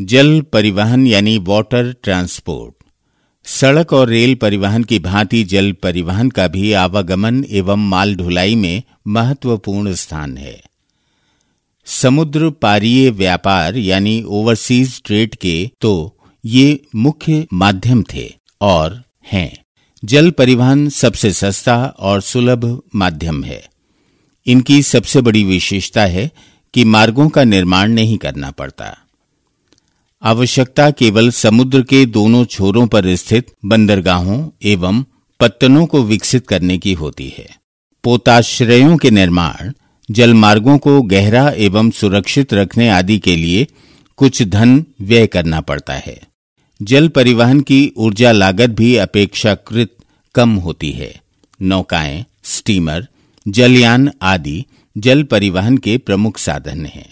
जल परिवहन यानी वाटर ट्रांसपोर्ट सड़क और रेल परिवहन की भांति जल परिवहन का भी आवागमन एवं माल ढुलाई में महत्वपूर्ण स्थान है समुद्र पारीय व्यापार यानी ओवरसीज ट्रेड के तो ये मुख्य माध्यम थे और हैं जल परिवहन सबसे सस्ता और सुलभ माध्यम है इनकी सबसे बड़ी विशेषता है कि मार्गों का निर्माण नहीं करना पड़ता आवश्यकता केवल समुद्र के दोनों छोरों पर स्थित बंदरगाहों एवं पत्तनों को विकसित करने की होती है पोताश्रयों के निर्माण जलमार्गों को गहरा एवं सुरक्षित रखने आदि के लिए कुछ धन व्यय करना पड़ता है जल परिवहन की ऊर्जा लागत भी अपेक्षाकृत कम होती है नौकाएं स्टीमर जलयान आदि जल परिवहन के प्रमुख साधन हैं